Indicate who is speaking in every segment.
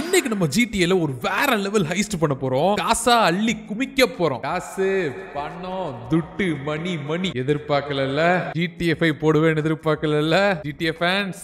Speaker 1: இன்னைக்கு நம்ம ஜிடிஏல ஒரு வேற லெவல் ஹைஸ்ட் பண்ண போறோம் காசா அள்ளி குமிக்க போறோம் காசு பணம் துட்டு மணி மணி எதிர்பார்க்கல ஜிடிஎஃப்ஐ ஃபைவ் போடுவேன்னு எதிர்பார்க்கல ஜிடிஏ ஃபேன்ஸ்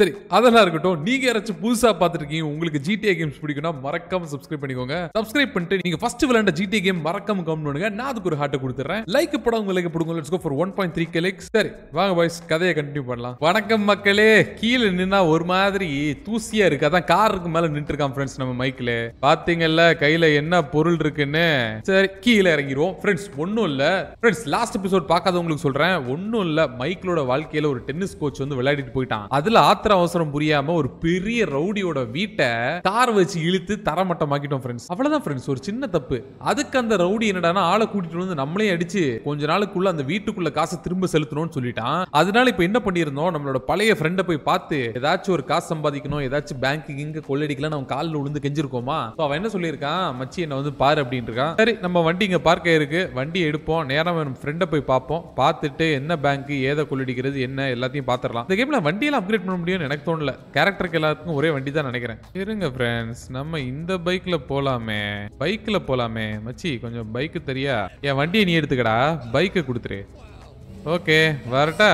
Speaker 1: சரி அதெல்லாம் இருக்கட்டும் நீங்க யாராச்சும் புதுசா பாத்துட்டு இருக்கீங்க உங்களுக்கு ஜிடிஏ கேம்ஸ் பிடிக்கும்னா மறக்காம சப்ஸ்கிரைப் பண்ணிக்கோங்க சப்ஸ்கிரைப் பண்ணிட்டு நீங்க ஃபர்ஸ்ட் விளையாண்ட ஜிடிஏ கேம் மறக்காம கமெண்ட் நான் அதுக்கு ஒரு ஹார்ட்டை கொடுத்துறேன் லைக் படம் உங்களுக்கு லைக் கொடுங்க let's go for one point three K சரி வாங்க பாய்ஸ் கதையை கண்டினியூ பண்ணலாம் வணக்கம் மக்களே கீழே நின்னா ஒரு மாதிரி தூசியா இருக்காதான் அதான் கார் காருக்கு மேல நின்று இருக்கான் ஃப்ரெண்ட்ஸ் நம்ம மைக்ல பாத்தீங்கல்ல கையில என்ன பொருள் இருக்குன்னு சரி கீழே இறங்கிடுவோம் ஃப்ரெண்ட்ஸ் ஒன்றும் இல்ல ஃப்ரெண்ட்ஸ் லாஸ்ட் எபிசோட் பார்க்காதவங்களுக்கு சொல்றேன் ஒன்றும் இல்ல மைக்கிளோட வாழ்க்கையில ஒரு டென்னிஸ் கோச் வந்து விளையாடிட்டு போயிட்டான் அதுல ஆத்திர அவசரம் புரியாம ஒரு பெரிய ரவுடியோட வீட்டை கார் வச்சு இழுத்து தரமட்டமாக்கிட்டோம் ஃப்ரெண்ட்ஸ் அவ்வளவுதான் ஃப்ரெண்ட்ஸ் ஒரு சின்ன தப்பு அதுக்கு அந்த ரவுடி என்னடானா ஆளை கூட்டிட்டு வந்து நம்மளே அடிச்சு கொஞ்ச நாளுக்குள்ள அந்த வீட்டுக்குள்ள காசை திரும்ப செலுத்தணும்னு சொல்லிட்டான் அதனால இப்ப என்ன பண்ணியிருந்தோம் நம்மளோட பழைய ஃப்ரெண்டை போய் பார்த்து ஏதாச்சும் ஒரு காசு சம்பாதிக்கணும் ஏதாச்சும் பேங்கிங் வண்டிக்கு கொள்ளடிக்கலாம் நம்ம காலில் உளுந்து கெஞ்சிருக்கோமா ஸோ அவன் என்ன சொல்லியிருக்கான் மச்சி என்னை வந்து பாரு அப்படின்னு இருக்கான் சரி நம்ம வண்டி இங்கே பார்க்க இருக்கு வண்டி எடுப்போம் நேரம் நம்ம ஃப்ரெண்டை போய் பார்ப்போம் பார்த்துட்டு என்ன பேங்க் ஏதை கொள்ளடிக்கிறது என்ன எல்லாத்தையும் பார்த்துடலாம் இந்த கேமில் வண்டியெல்லாம் அப்கிரேட் பண்ண முடியும்னு எனக்கு தோணல கேரக்டருக்கு எல்லாத்துக்கும் ஒரே வண்டி தான் நினைக்கிறேன் இருங்க ஃப்ரெண்ட்ஸ் நம்ம இந்த பைக்கில் போகலாமே பைக்கில் போகலாமே மச்சி கொஞ்சம் பைக்கு தெரியா என் வண்டியை நீ எடுத்துக்கடா பைக்கை கொடுத்துரு ஓகே வரட்டா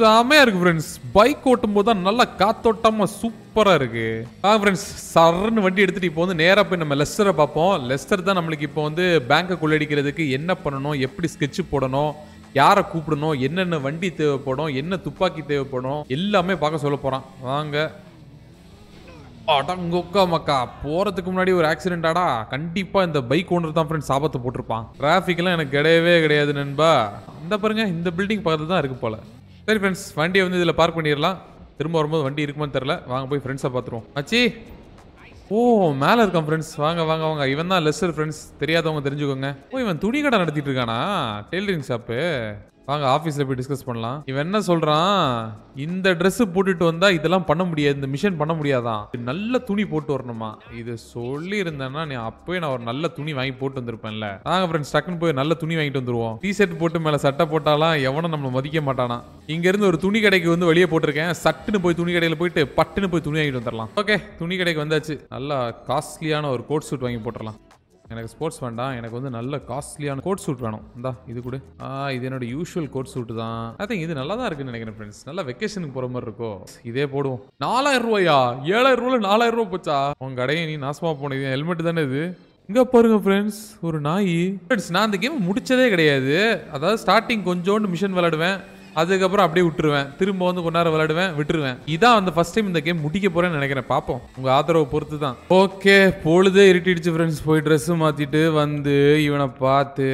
Speaker 1: செமையாக இருக்கு ஃப்ரெண்ட்ஸ் பைக் ஓட்டும் போது தான் நல்லா காத்தோட்டமாக சூப்பர் சூப்பராக இருக்குது ஆ ஃப்ரெண்ட்ஸ் சரன்னு வண்டி எடுத்துகிட்டு இப்போ வந்து நேராக போய் நம்ம லெஸ்டரை பார்ப்போம் லெஸ்டர் தான் நம்மளுக்கு இப்போ வந்து பேங்கை கொள்ளடிக்கிறதுக்கு என்ன பண்ணணும் எப்படி ஸ்கெட்ச் போடணும் யாரை கூப்பிடணும் என்னென்ன வண்டி தேவைப்படும் என்ன துப்பாக்கி தேவைப்படும் எல்லாமே பார்க்க சொல்ல போகிறான் வாங்க அடங்கொக்கா மக்கா போகிறதுக்கு முன்னாடி ஒரு ஆக்சிடென்ட் ஆடா கண்டிப்பாக இந்த பைக் ஓனர் தான் ஃப்ரெண்ட்ஸ் ஆபத்து போட்டிருப்பான் டிராஃபிக்லாம் எனக்கு கிடையவே கிடையாது நண்பா அந்த பாருங்க இந்த பில்டிங் பக்கத்தில் தான் இருக்குது போல் சரி ஃப்ரெண்ட்ஸ் வண்டியை வந்து இதில் பார்க் பண்ணிடலாம் திரும்ப வரும்போது வண்டி இருக்குமான்னு தெரில வாங்க போய் ஃப்ரெண்ட்ஸை பார்த்துருவோம் மச்சி ஓ மேலே இருக்கான் ஃப்ரெண்ட்ஸ் வாங்க வாங்க வாங்க இவன் தான் லெஸ்ஸர் ஃப்ரெண்ட்ஸ் தெரியாதவங்க தெரிஞ்சுக்கோங்க ஓ இவன் துணி கடை நடத்திட்டு இருக்கானா டெய்லரிங் ஷாப்பு வாங்க ஆஃபீஸில் போய் டிஸ்கஸ் பண்ணலாம் இவன் என்ன சொல்கிறான் இந்த ட்ரெஸ்ஸு போட்டுட்டு வந்தால் இதெல்லாம் பண்ண முடியாது இந்த மிஷன் பண்ண முடியாதான் நல்ல துணி போட்டு வரணுமா இது சொல்லி இருந்தேன்னா நீ அப்போயே நான் ஒரு நல்ல துணி வாங்கி போட்டு வந்திருப்பேன்ல நாங்கள் ஃப்ரெண்ட்ஸ் டக்குன்னு போய் நல்ல துணி வாங்கிட்டு வந்துருவோம் ஷர்ட் போட்டு மேலே சட்டை போட்டாலாம் எவனும் நம்மளை மதிக்க மாட்டானா இங்கேருந்து ஒரு துணி கடைக்கு வந்து வெளியே போட்டிருக்கேன் சட்டுன்னு போய் துணி கடையில் போயிட்டு பட்டுன்னு போய் துணி வாங்கிட்டு வந்துடலாம் ஓகே துணி கடைக்கு வந்தாச்சு நல்லா காஸ்ட்லியான ஒரு கோட் சூட் வாங்கி போட்டுடலாம் எனக்கு ஸ்போர்ட்ஸ் வேண்டாம் எனக்கு வந்து நல்ல காஸ்ட்லியான கோட் சூட் வேணும் இந்தா இது கூட இது என்னோட யூஷுவல் கோட் சூட் தான் ஐ திங்க் இது நல்லா தான் இருக்குன்னு நினைக்கிறேன் ஃப்ரெண்ட்ஸ் நல்லா வெக்கேஷனுக்கு போகிற மாதிரி இருக்கும் இதே போடுவோம் நாலாயிரம் ரூபாயா ஏழாயிரம் ரூபாய் நாலாயிரம் ரூபாய் போச்சா உன் கடையை நீ நாசமாக போனது ஹெல்மெட் தானே இது இங்கே பாருங்க ஃப்ரெண்ட்ஸ் ஒரு நாய் ஃப்ரெண்ட்ஸ் நான் அந்த கேம் முடிச்சதே கிடையாது அதாவது ஸ்டார்டிங் கொஞ்சோண்டு மிஷன் விளாடுவேன் அதுக்கப்புறம் அப்படியே விட்டுருவேன் திரும்ப வந்து கொஞ்ச நேரம் விளையாடுவேன் விட்டுருவேன் இதான் அந்த ஃபர்ஸ்ட் டைம் இந்த கேம் முடிக்க போறேன்னு நினைக்கிறேன் பார்ப்போம் உங்க ஆதரவை பொறுத்து தான் ஓகே பொழுதே இருட்டிடுச்சு ஃப்ரெண்ட்ஸ் போய் ட்ரெஸ் மாத்திட்டு வந்து இவனை பார்த்து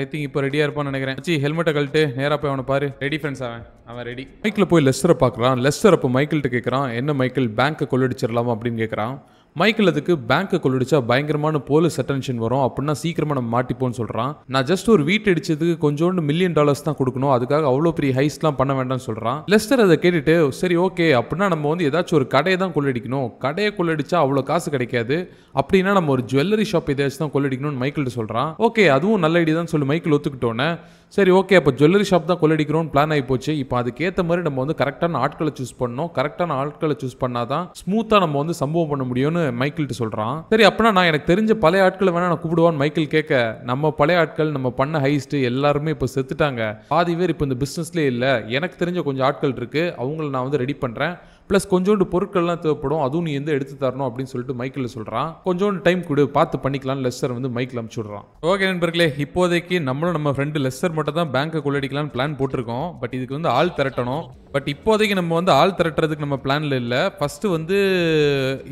Speaker 1: ஐ திங்க் இப்போ ரெடியா இருப்பான்னு நினைக்கிறேன் சி ஹெல்மெட்டை கழட்டு நேராக போய் அவனை பாரு ரெடி ஃப்ரெண்ட்ஸ் அவன் அவன் ரெடி மைக்கில் போய் லெஸ்டரை பார்க்குறான் லெஸ்டர் அப்போ மைக்கிள்கிட்ட கேட்குறான் என்ன மைக்கிள் பேங்க்கை கொள்ளடிச்சிடலாமா அப்படின்னு கேட்குறான் மைக்கிள் அதுக்கு பேங்க்கை கொள்ளடிச்சா பயங்கரமான போலீஸ் அட்டென்ஷன் வரும் அப்படின்னா சீக்கிரமாக நம்ம மாட்டிப்போன்னு சொல்கிறான் நான் ஜஸ்ட் ஒரு வீட்டு அடிச்சதுக்கு கொஞ்சோண்டு மில்லியன் டாலர்ஸ் தான் கொடுக்கணும் அதுக்காக அவ்வளோ பெரிய ஹைஸ்லாம் பண்ண வேண்டாம்னு சொல்கிறான் லெஸ்டர் அதை கேட்டுட்டு சரி ஓகே அப்படின்னா நம்ம வந்து ஏதாச்சும் ஒரு கடையை தான் கொள்ளடிக்கணும் கடையை கொள்ளடிச்சா அவ்வளோ காசு கிடைக்காது அப்படின்னா நம்ம ஒரு ஜுவல்லரி ஷாப் ஏதாச்சும் தான் கொள்ளடிக்கணும்னு மைக்கிள்கிட்ட சொல்கிறான் ஓகே அதுவும் நல்ல ஐடியா தான் சொல்லி மைக்கிள் ஒத்துக்கிட்டோன்னே சரி ஓகே அப்போ ஜுவல்லரி ஷாப் தான் கொள்ளடிக்கிறோன்னு பிளான் ஆகி போச்சு இப்போ அதுக்கேற்ற மாதிரி நம்ம வந்து கரெக்டான ஆட்களை சூஸ் பண்ணோம் கரெக்டான ஆட்களை சூஸ் பண்ணாதான் ஸ்மூத்தாக நம்ம வந்து சம்பவம் பண்ண முடியும்னு மைக்கிள்கிட்ட சொல்கிறான் சரி அப்படின்னா நான் எனக்கு தெரிஞ்ச பழைய ஆட்களை வேணா நான் கூப்பிடுவான்னு மைக்கேல் கேட்க நம்ம பழைய ஆட்கள் நம்ம பண்ண ஹைஸ்ட் எல்லாருமே இப்போ செத்துட்டாங்க பாதி பேர் இப்போ இந்த பிஸ்னஸ்லேயே இல்லை எனக்கு தெரிஞ்ச கொஞ்சம் ஆட்கள் இருக்குது அவங்கள நான் வந்து ரெடி பண்ணுறேன் ப்ளஸ் கொஞ்சோண்டு பொருட்கள்லாம் தேவைப்படும் அதுவும் நீ எந்த எடுத்து தரணும் அப்படின்னு சொல்லிட்டு மைக்கில் சொல்கிறான் கொஞ்சோண்டு டைம் கொடு பார்த்து பண்ணிக்கலாம் லெஸ்ஸர் வந்து மைக்கில் அமுச்சு விட்றான் ஓகே நண்பர்களே இப்போதைக்கு நம்மளும் நம்ம ஃப்ரெண்டு லெஸ்ஸர் மட்டும் தான் பேங்க்கை கொள்ளடிக்கலாம்னு பிளான் போட்டிருக்கோம் பட் இதுக்கு வந்து ஆள் திரட்டணும் பட் இப்போதைக்கு நம்ம வந்து ஆள் திரட்டுறதுக்கு நம்ம பிளானில் இல்லை ஃபஸ்ட்டு வந்து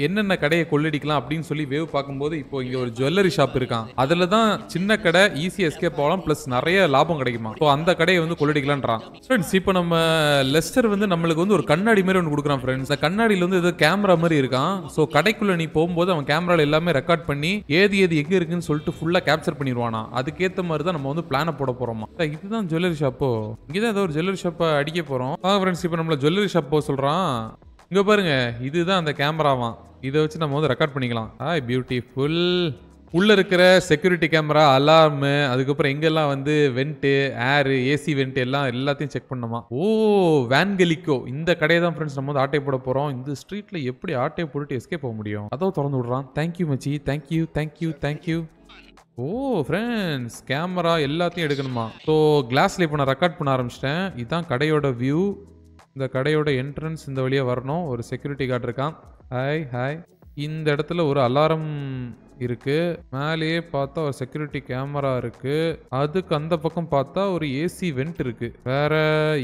Speaker 1: என்னென்ன கடையை கொள்ளடிக்கலாம் அப்படின்னு சொல்லி வேவ் பார்க்கும்போது இப்போ இங்கே ஒரு ஜுவல்லரி ஷாப் இருக்கான் அதில் தான் சின்ன கடை ஈஸியாக எஸ்கேப் ஆகலாம் ப்ளஸ் நிறைய லாபம் கிடைக்குமா ஸோ அந்த கடையை வந்து கொள்ளடிக்கலான்றான் ஃப்ரெண்ட்ஸ் இப்போ நம்ம லெஸ்டர் வந்து நம்மளுக்கு வந்து ஒரு கண்ணாடி மாதிரி ஒன்று கொடுக்குறான் ஃப்ரெண்ட்ஸ் இந்த கண்ணாடியில் வந்து ஏதோ கேமரா மாதிரி இருக்கான் ஸோ கடைக்குள்ளே நீ போகும்போது அவன் கேமரால எல்லாமே ரெக்கார்ட் பண்ணி ஏது எது எங்கே இருக்குன்னு சொல்லிட்டு ஃபுல்லாக கேப்சர் பண்ணிடுவானா அதுக்கேற்ற மாதிரி தான் நம்ம வந்து பிளானை போட போகிறோமா இதுதான் ஜுவல்லரி ஷாப்போ இங்கே தான் ஏதோ ஒரு ஜுவல்லரி ஷாப்பை அடிக்க போகிறோம் ஆ ஃப்ரெண்ட்ஸ் இப்போ நம்மளை ஜுவல்லரி ஷாப் போக சொல்கிறான் இங்கே பாருங்க இதுதான் அந்த கேமராவான் இதை வச்சு நம்ம வந்து ரெக்கார்ட் பண்ணிக்கலாம் ஆ பியூட்டிஃபுல் உள்ளே இருக்கிற செக்யூரிட்டி கேமரா அலார்மு அதுக்கப்புறம் எங்கெல்லாம் வந்து வெண்ட்டு ஏரு ஏசி வெண்ட் எல்லாம் எல்லாத்தையும் செக் பண்ணுமா ஓ வேன்கலிக்கோ இந்த கடையை தான் ஃப்ரெண்ட்ஸ் நம்ம வந்து ஆட்டை போட போகிறோம் இந்த ஸ்ட்ரீட்டில் எப்படி ஆட்டையை போட்டுட்டு எஸ்கேப் போக முடியும் அதோ திறந்து விடுறான் தேங்க்யூ மச்சி thank you thank you thank you oh friends camera எல்லாத்தையும் எடுக்கணுமா ஸோ கிளாஸில் இப்போ நான் ரெக்கார்ட் பண்ண ஆரம்பிச்சிட்டேன் இதுதான் கடையோட வியூ இந்த கடையோட என்ட்ரன்ஸ் இந்த வழியாக வரணும் ஒரு செக்யூரிட்டி கார்டு இருக்கான் ஹாய் ஹாய் இந்த இடத்துல ஒரு அலாரம் இருக்கு மேலேயே பார்த்தா ஒரு செக்யூரிட்டி கேமரா இருக்கு அதுக்கு அந்த பக்கம் பார்த்தா ஒரு ஏசி வெண்ட் இருக்கு வேற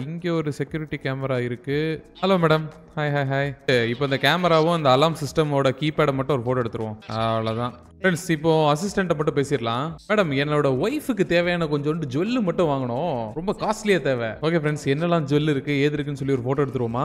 Speaker 1: இங்க ஒரு செக்யூரிட்டி கேமரா இருக்கு hello madam hi hi hi இப்போ இந்த கேமராவும் இந்த அலாம் சிஸ்டமோட கீபேடை மட்டும் ஒரு போட்டோ எடுத்துருவோம் அவ்வளோதான் ஃப்ரெண்ட்ஸ் இப்போ அசிஸ்டண்ட்டை மட்டும் பேசிடலாம் மேடம் என்னோட ஒய்ஃபுக்கு தேவையான கொஞ்சோண்டு ஜுவல்லு மட்டும் வாங்கணும் ரொம்ப காஸ்ட்லியாக தேவை ஓகே ஃப்ரெண்ட்ஸ் என்னெல்லாம் ஜுவல் இருக்கு ஏது இருக்குன்னு சொல்லி ஒரு ஃபோட்டோ எடுத்துருவோமா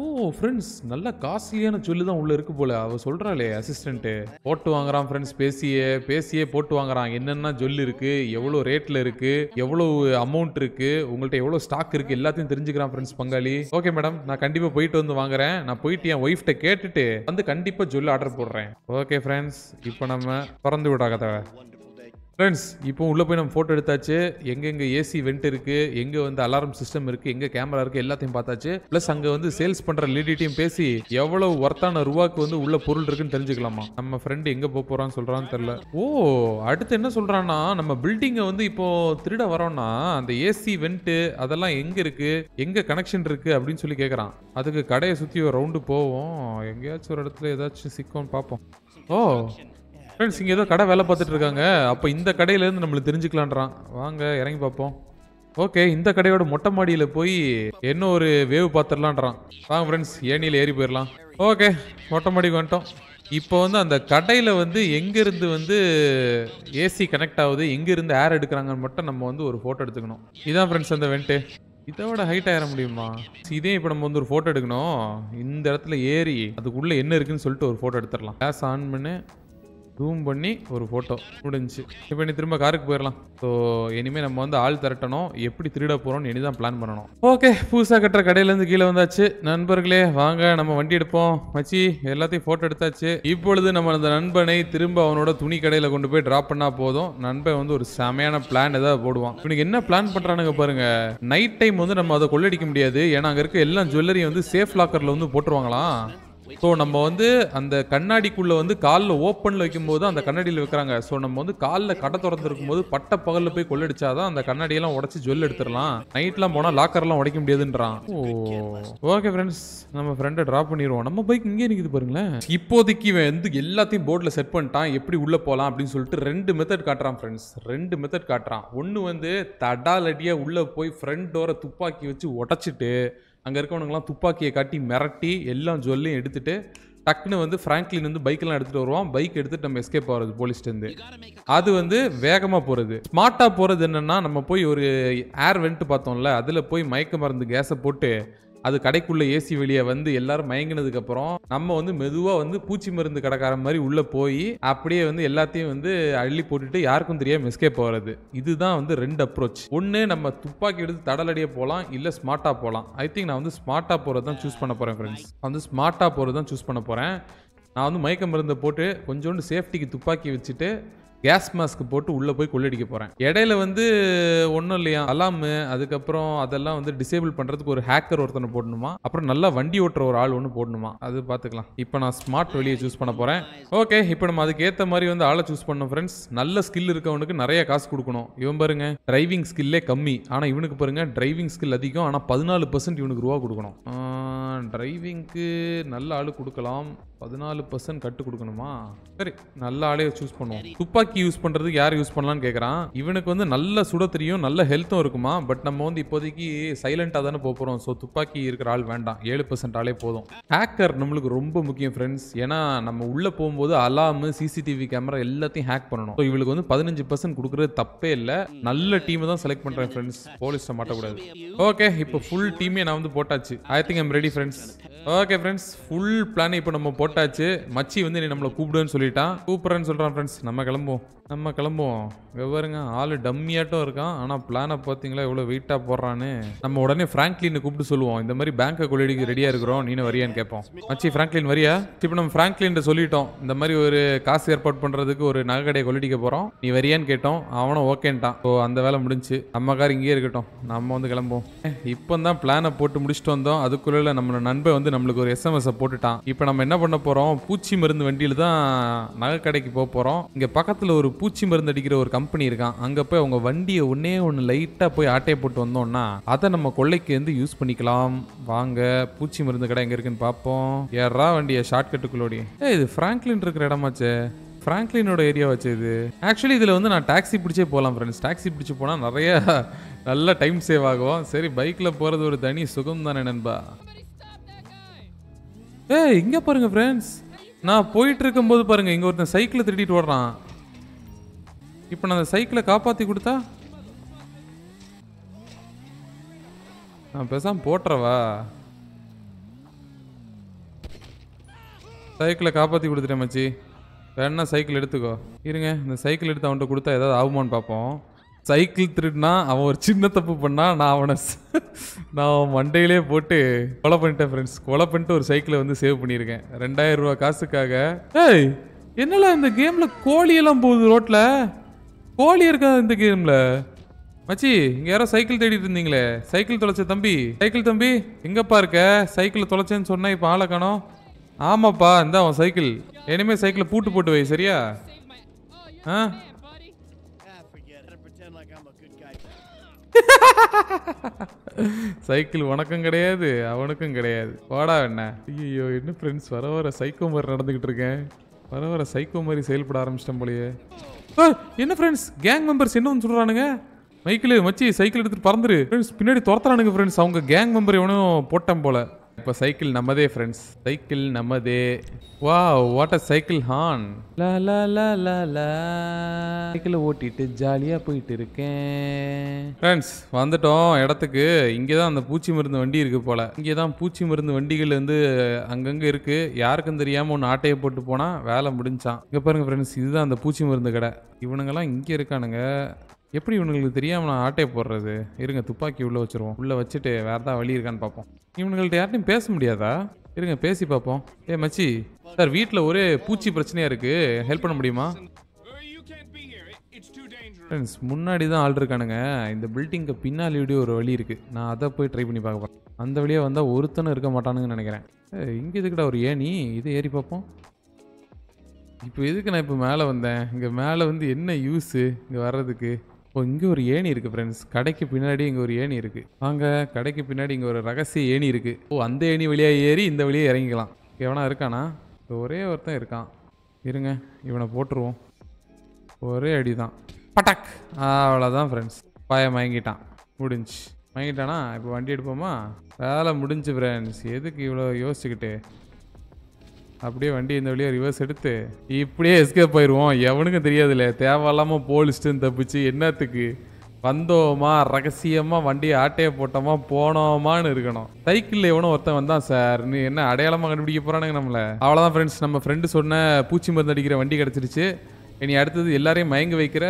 Speaker 1: ஓ ஃப்ரெண்ட்ஸ் நல்ல காஸ்ட்லியான ஜுவல்லு தான் உள்ள இருக்கு போல அவ சொல்றாளே அசிஸ்டன்ட் போட்டு வாங்குறான் ஃப்ரெண்ட்ஸ் பேசியே பேசியே போட்டு வாங்குறான் என்னென்ன ஜுவல் இருக்கு எவ்வளோ ரேட்ல இருக்கு எவ்வளோ அமௌண்ட் இருக்கு உங்கள்கிட்ட எவ்வளோ ஸ்டாக் இருக்கு எல்லாத்தையும் தெரிஞ்சுக்கிறான் ஃப்ரெண்ட்ஸ் பங்காளி ஓகே மேடம் நான் கண்டிப்பா போயிட்டு வந்து வாங்குறேன் நான் போயிட்டு என் ஒய்ஃப்ட்ட கேட்டுட்டு வந்து கண்டிப்பா ஜுவல் ஆர்டர் போடுறேன் ஓகே ஃப்ரெண்ட்ஸ் இப்போ நம்ம திறந்து விடா கதை ஃப்ரெண்ட்ஸ் இப்போ உள்ளே போய் நம்ம ஃபோட்டோ எடுத்தாச்சு எங்கெங்கே ஏசி வெண்ட் இருக்குது எங்கே வந்து அலாரம் சிஸ்டம் இருக்குது எங்கே கேமரா இருக்குது எல்லாத்தையும் பார்த்தாச்சு ப்ளஸ் அங்கே வந்து சேல்ஸ் பண்ணுற லேடிட்டையும் பேசி எவ்வளோ ஒர்த்தான ரூபாக்கு வந்து உள்ள பொருள் இருக்குன்னு தெரிஞ்சுக்கலாமா நம்ம ஃப்ரெண்டு எங்கே போக போகிறான்னு சொல்கிறான்னு தெரில ஓ அடுத்து என்ன சொல்கிறான்னா நம்ம பில்டிங்கை வந்து இப்போ திருட வரோம்னா அந்த ஏசி வெண்ட்டு அதெல்லாம் எங்கே இருக்குது எங்கே கனெக்ஷன் இருக்குது அப்படின்னு சொல்லி கேட்குறான் அதுக்கு கடையை சுற்றி ஒரு ரவுண்டு போவோம் எங்கேயாச்சும் ஒரு இடத்துல ஏதாச்சும் சிக்கோன்னு பார்ப்போம் ஓ ஃப்ரெண்ட்ஸ் இங்கே ஏதோ கடை வேலை பார்த்துட்டு இருக்காங்க அப்போ இந்த கடையிலேருந்து நம்மளுக்கு தெரிஞ்சுக்கலான்றான் வாங்க இறங்கி பார்ப்போம் ஓகே இந்த கடையோட மொட்டை மாடியில் போய் என்ன ஒரு வேவ் பார்த்துடலான்றான் வாங்க ஃப்ரெண்ட்ஸ் ஏனியில் ஏறி போயிடலாம் ஓகே மொட்டை மாடிக்கு வந்துட்டோம் இப்போ வந்து அந்த கடையில் வந்து எங்கேருந்து வந்து ஏசி கனெக்ட் ஆகுது எங்கேருந்து ஏர் எடுக்கிறாங்கன்னு மட்டும் நம்ம வந்து ஒரு ஃபோட்டோ எடுத்துக்கணும் இதான் ஃப்ரெண்ட்ஸ் அந்த வெண்ட்டு இதை விட ஹைட் ஆயிட முடியுமா இதே இப்போ நம்ம வந்து ஒரு ஃபோட்டோ எடுக்கணும் இந்த இடத்துல ஏறி அதுக்குள்ளே என்ன இருக்குன்னு சொல்லிட்டு ஒரு ஃபோட்டோ எடுத்துடலாம் கேஸ் ஆன் பண்ணு ஜூம் பண்ணி ஒரு ஃபோட்டோ முடிஞ்சு இப்போ நீ திரும்ப காருக்கு போயிடலாம் ஸோ இனிமேல் நம்ம வந்து ஆள் திரட்டணும் எப்படி திருட போகிறோம்னு இனி தான் பிளான் பண்ணணும் ஓகே புதுசாக கட்டுற கடையிலேருந்து கீழே வந்தாச்சு நண்பர்களே வாங்க நம்ம வண்டி எடுப்போம் மச்சி எல்லாத்தையும் ஃபோட்டோ எடுத்தாச்சு இப்பொழுது நம்ம அந்த நண்பனை திரும்ப அவனோட துணி கடையில் கொண்டு போய் ட்ராப் பண்ணால் போதும் நண்பன் வந்து ஒரு செமையான பிளான் ஏதாவது போடுவான் இவனுக்கு என்ன பிளான் பண்ணுறானுங்க பாருங்க நைட் டைம் வந்து நம்ம அதை கொள்ளடிக்க முடியாது ஏன்னா அங்கே இருக்க எல்லா ஜுவல்லரியும் வந்து சேஃப் லாக்கரில் வந்து போட்டுருவாங்களாம் ஸோ நம்ம வந்து அந்த கண்ணாடிக்குள்ளே வந்து காலில் ஓப்பனில் வைக்கும்போது அந்த கண்ணாடியில் வைக்கிறாங்க ஸோ நம்ம வந்து காலில் கடை திறந்துருக்கும் போது பட்ட பகலில் போய் கொள்ளடிச்சா தான் அந்த கண்ணாடியெல்லாம் உடச்சி ஜுவல் எடுத்துடலாம் நைட்லாம் போனால் லாக்கர்லாம் உடைக்க முடியாதுன்றான் ஓ ஓகே ஃப்ரெண்ட்ஸ் நம்ம ஃப்ரெண்டை ட்ராப் பண்ணிடுவோம் நம்ம பைக் இங்கே நிற்குது பாருங்களேன் இப்போதைக்கு வந்து எல்லாத்தையும் போர்டில் செட் பண்ணிட்டான் எப்படி உள்ளே போகலாம் அப்படின்னு சொல்லிட்டு ரெண்டு மெத்தட் காட்டுறான் ஃப்ரெண்ட்ஸ் ரெண்டு மெத்தட் காட்டுறான் ஒன்று வந்து தடாலடியாக உள்ளே போய் ஃப்ரெண்ட் டோரை துப்பாக்கி வச்சு உடச்சிட்டு அங்கே இருக்கவனுங்களாம் துப்பாக்கியை காட்டி மிரட்டி எல்லாம் ஜொல்லையும் எடுத்துகிட்டு டக்குன்னு வந்து ஃப்ராங்க்லின் வந்து பைக்கெல்லாம் எடுத்துகிட்டு வருவான் பைக் எடுத்துகிட்டு நம்ம எஸ்கேப் ஆகிறது போலீஸ்டேருந்து அது வந்து வேகமாக போகிறது ஸ்மார்ட்டாக போகிறது என்னென்னா நம்ம போய் ஒரு ஏர் வென்ட்டு பார்த்தோம்ல அதில் போய் மயக்க மருந்து கேஸை போட்டு அது கடைக்குள்ள ஏசி வெளியே வந்து எல்லாரும் மயங்கினதுக்கு அப்புறம் நம்ம வந்து மெதுவா வந்து பூச்சி மருந்து கடைக்கார மாதிரி உள்ள போய் அப்படியே வந்து எல்லாத்தையும் வந்து அள்ளி போட்டுட்டு யாருக்கும் தெரியாம எஸ்கேப் போறது இதுதான் வந்து ரெண்டு அப்ரோச் ஒன்னு நம்ம துப்பாக்கி எடுத்து தடலடியே போகலாம் இல்ல ஸ்மார்ட்டா போகலாம் ஐ திங்க் நான் வந்து ஸ்மார்ட்டா போறதுதான் தான் சூஸ் பண்ண போறேன் ஃப்ரெண்ட்ஸ் வந்து ஸ்மார்ட்டா போறதுதான் தான் சூஸ் பண்ண போறேன் நான் வந்து மயக்க மருந்தை போட்டு கொஞ்சோண்டு சேஃப்டிக்கு துப்பாக்கி வச்சுட்டு கேஸ் மாஸ்க் போட்டு உள்ளே போய் கொள்ளடிக்க போகிறேன் இடையில வந்து ஒன்றும் இல்லையா அலாமு அதுக்கப்புறம் அதெல்லாம் வந்து டிசேபிள் பண்ணுறதுக்கு ஒரு ஹேக்கர் ஒருத்தனை போடணுமா அப்புறம் நல்லா வண்டி ஓட்டுற ஒரு ஆள் ஒன்று போடணுமா அது பார்த்துக்கலாம் இப்போ நான் ஸ்மார்ட் வெளியே சூஸ் பண்ண போகிறேன் ஓகே இப்போ நம்ம அதுக்கு மாதிரி வந்து ஆளை சூஸ் பண்ணோம் ஃப்ரெண்ட்ஸ் நல்ல ஸ்கில் இருக்கவனுக்கு நிறைய காசு கொடுக்கணும் இவன் பாருங்க டிரைவிங் ஸ்கில்லே கம்மி ஆனால் இவனுக்கு பாருங்க டிரைவிங் ஸ்கில் அதிகம் ஆனால் பதினாலு பர்சன்ட் இவனுக்கு ரூபா கொடுக்கணும் டிரைவிங்க்கு நல்ல ஆள் கொடுக்கலாம் பதினாலு பர்சன்ட் கட்டு கொடுக்கணுமா சரி நல்ல ஆளையை சூஸ் பண்ணுவோம் துப்பாக்கி யூஸ் பண்றது யார் யூஸ் பண்ணலாம்னு கேட்குறான் இவனுக்கு வந்து நல்ல சுட தெரியும் நல்ல ஹெல்த்தும் இருக்குமா பட் நம்ம வந்து இப்போதைக்கு சைலண்டாக தானே போகிறோம் ஸோ துப்பாக்கி இருக்கிற ஆள் வேண்டாம் ஏழு பர்சன்ட் ஆளே போதும் ஹேக்கர் நம்மளுக்கு ரொம்ப முக்கியம் ஃப்ரெண்ட்ஸ் ஏன்னா நம்ம உள்ளே போகும்போது அலாமு சிசிடிவி கேமரா எல்லாத்தையும் ஹேக் பண்ணணும் ஸோ இவளுக்கு வந்து பதினஞ்சு பர்சன்ட் கொடுக்குறது தப்பே இல்லை நல்ல டீமை தான் செலக்ட் பண்ணுறேன் ஃப்ரெண்ட்ஸ் போலீஸை மாட்டக்கூடாது ஓகே இப்போ ஃபுல் டீமே நான் வந்து போட்டாச்சு I think I'm ready friends okay friends full plan இப்போ நம்ம போட்டு போட்டாச்சு மச்சி வந்து நீ நம்மளை கூப்பிடுன்னு சொல்லிட்டான் கூப்பிட்றேன்னு சொல்கிறான் ஃப்ரெண்ட்ஸ் நம்ம கிளம்புவோம் நம்ம கிளம்புவோம் வெவ்வேறுங்க ஆள் டம்மியாட்டும் இருக்கான் ஆனால் பிளானை பார்த்தீங்களா எவ்வளோ வெயிட்டாக போடுறான்னு நம்ம உடனே ஃப்ராங்க்லின்னு கூப்பிட்டு சொல்லுவோம் இந்த மாதிரி பேங்கை கொள்ளையடிக்கு ரெடியாக இருக்கிறோம் நீனு வரியான்னு கேட்போம் மச்சி ஃப்ராங்க்லின் வரியா இப்போ நம்ம ஃப்ராங்க்லின் சொல்லிட்டோம் இந்த மாதிரி ஒரு காசு ஏற்பாடு பண்ணுறதுக்கு ஒரு நகை கடையை கொள்ளையடிக்க போகிறோம் நீ வரியான்னு கேட்டோம் அவனும் ஓகேன்ட்டான் ஸோ அந்த வேலை முடிஞ்சு நம்ம கார் இங்கேயே இருக்கட்டும் நம்ம வந்து கிளம்புவோம் இப்போ தான் பிளானை போட்டு முடிச்சுட்டு வந்தோம் அதுக்குள்ளே நம்ம நண்பன் வந்து நம்மளுக்கு ஒரு எஸ்எம்எஸ்ஸை போட்டுட்டான் இப்போ நம்ம என்ன பண்ண போகிறோம் பூச்சி மருந்து வண்டியில் தான் நகை கடைக்கு போக போகிறோம் இங்கே பக்கத்தில் ஒரு பூச்சி மருந்து அடிக்கிற ஒரு கம்பெனி இருக்கான் அங்கே போய் அவங்க வண்டியை ஒன்னே ஒன்று லைட்டாக போய் ஆட்டையை போட்டு வந்தோம்னா அதை நம்ம கொள்ளைக்கு வந்து யூஸ் பண்ணிக்கலாம் வாங்க பூச்சி மருந்து கடை எங்கே இருக்குன்னு பார்ப்போம் ஏறா வண்டியை ஷார்ட்கட்டுக்குள்ளோடி ஏ இது பிராங்க்லின் இருக்கிற இடமாச்சே ஃப்ராங்க்லினோட ஏரியா வச்சு இது ஆக்சுவலி இதில் வந்து நான் டாக்ஸி பிடிச்சே போகலாம் ஃப்ரெண்ட்ஸ் டாக்ஸி பிடிச்சி போனால் நிறைய நல்ல டைம் சேவ் ஆகும் சரி பைக்கில் போகிறது ஒரு தனி சுகம் தானே நண்பா ஏ இங்கே பாருங்கள் ஃப்ரெண்ட்ஸ் நான் போயிட்டு இருக்கும்போது பாருங்க இங்கே ஒருத்தன் சைக்கிளை திருட்டிட்டு ஓடுறான் இப்போ நான் அந்த சைக்கிளை காப்பாற்றி கொடுத்தா நான் பேசாமல் போட்டுறவா சைக்கிளை காப்பாற்றி கொடுத்துட்டேன் மச்சி வேணா சைக்கிள் எடுத்துக்கோ இருங்க இந்த சைக்கிள் எடுத்து அவன்கிட்ட கொடுத்தா ஏதாவது ஆகுமான்னு பார்ப்போம் சைக்கிள் திருடினா அவன் ஒரு சின்ன தப்பு பண்ணா நான் அவனை நான் அவன் மண்டையிலே போட்டு கொலை பண்ணிட்டேன் ஃப்ரெண்ட்ஸ் கொலை பண்ணிட்டு ஒரு சைக்கிளை வந்து சேவ் பண்ணியிருக்கேன் ரெண்டாயிரம் ரூபா காசுக்காக ஏய் என்னடா இந்த கேமில் கோழியெல்லாம் போகுது ரோட்டில் கோழி இருக்கா இந்த கேம்ல மச்சி இங்க யாரோ சைக்கிள் தேடிட்டு இருந்தீங்களே சைக்கிள் தொலைச்ச தம்பி சைக்கிள் தம்பி எங்கப்பா இருக்க சைக்கிள் தொலைச்சேன்னு சொன்ன இப்போ ஆளை காணும் ஆமாப்பா இந்த அவன் சைக்கிள் இனிமே சைக்கிளை பூட்டு போட்டு வை சரியா சைக்கிள் உனக்கும் கிடையாது அவனுக்கும் கிடையாது வாடா என்ன ஐயோ என்ன ஃப்ரெண்ட்ஸ் வர வர சைக்கோ மாதிரி நடந்துக்கிட்டு இருக்கேன் வர வர சைக்கோ மாதிரி செயல்பட ஆரம்பிச்சிட்டேன் போலயே என்ன ஃப்ரெண்ட்ஸ் கேங் மெம்பர்ஸ் என்ன ஒன்று சொல்கிறானுங்க மைக்கிள் மச்சி சைக்கிள் எடுத்துகிட்டு பறந்துரு ஃப்ரெண்ட்ஸ் பின்னாடி துரத்துறானுங்க ஃப்ரெண்ட்ஸ் அவங்க கேங் மெம்பர் எவனும் போட்டேன் போல இப்போ சைக்கிள் நம்மதே ஃப்ரெண்ட்ஸ் சைக்கிள் நம்மதே வா வாட் அ சைக்கிள் ஹான் சைக்கிளை ஓட்டிட்டு ஜாலியாக போயிட்டு இருக்கேன் ஃப்ரெண்ட்ஸ் வந்துட்டோம் இடத்துக்கு இங்கே தான் அந்த பூச்சி மருந்து வண்டி இருக்குது போல் இங்கே தான் பூச்சி மருந்து வண்டிகள் வந்து அங்கங்கே இருக்குது யாருக்கும் தெரியாமல் ஒன்று ஆட்டையை போட்டு போனால் வேலை முடிஞ்சான் இங்கே பாருங்கள் ஃப்ரெண்ட்ஸ் இதுதான் அந்த பூச்சி மருந்து கடை இவனுங்கெல்லாம் இங்கே இருக்கானுங்க எப்படி இவனுங்களுக்கு தெரியாமல் நான் ஆட்டே போடுறது இருங்க துப்பாக்கி உள்ளே வச்சுருவோம் உள்ளே வச்சுட்டு வேறு தான் வழி இருக்கான்னு பார்ப்போம் இவனுங்கள்ட்ட யார்ட்டையும் பேச முடியாதா இருங்க பேசி பார்ப்போம் ஏ மச்சி சார் வீட்டில் ஒரே பூச்சி பிரச்சனையாக இருக்குது ஹெல்ப் பண்ண முடியுமா ஃப்ரெண்ட்ஸ் முன்னாடி தான் ஆள் இருக்கானுங்க இந்த பில்டிங்க்கு பின்னால் வீடியோ ஒரு வழி இருக்குது நான் அதை போய் ட்ரை பண்ணி பார்க்க போகிறேன் அந்த வழியாக வந்தால் ஒருத்தனும் இருக்க மாட்டானுங்கன்னு நினைக்கிறேன் இங்கே இதுக்கிட்ட ஒரு ஏணி இதை ஏறி பார்ப்போம் இப்போ எதுக்கு நான் இப்போ மேலே வந்தேன் இங்கே மேலே வந்து என்ன யூஸு இங்கே வர்றதுக்கு ஓ இங்கே ஒரு ஏணி இருக்குது ஃப்ரெண்ட்ஸ் கடைக்கு பின்னாடி இங்கே ஒரு ஏணி இருக்குது வாங்க கடைக்கு பின்னாடி இங்கே ஒரு ரகசிய ஏணி இருக்குது ஓ அந்த ஏணி வழியாக ஏறி இந்த வழியே இறங்கிக்கலாம் எவனா இருக்கானா ஒரே ஒருத்தன் இருக்கான் இருங்க இவனை போட்டுருவோம் ஒரே அடி தான் பட்டாக் அவ்வளோதான் ஃப்ரெண்ட்ஸ் பாய மயங்கிட்டான் முடிஞ்சு வாங்கிட்டானா இப்போ வண்டி எடுப்போமா வேலை முடிஞ்சு ஃப்ரெண்ட்ஸ் எதுக்கு இவ்வளோ யோசிச்சுக்கிட்டு அப்படியே வண்டி இந்த வழியாக ரிவர்ஸ் எடுத்து இப்படியே எஸ்கேப் ஆயிடுவோம் எவனுக்கும் தெரியாதுல்ல தேவையில்லாமல் போலீஸ்ட்டுன்னு தப்பிச்சு என்னத்துக்கு வந்தோமா ரகசியமாக வண்டியை ஆட்டையை போட்டோமா போனோமான்னு இருக்கணும் சைக்கிளில் எவனும் ஒருத்தன் வந்தான் சார் நீ என்ன அடையாளமாக கண்டுபிடிக்க போகிறானுங்க நம்மளை அவ்வளோதான் ஃப்ரெண்ட்ஸ் நம்ம ஃப்ரெண்டு சொன்ன பூச்சி மருந்து அடிக்கிற வண்டி கிடச்சிருச்சு இனி அடுத்தது எல்லாரையும் மயங்க வைக்கிற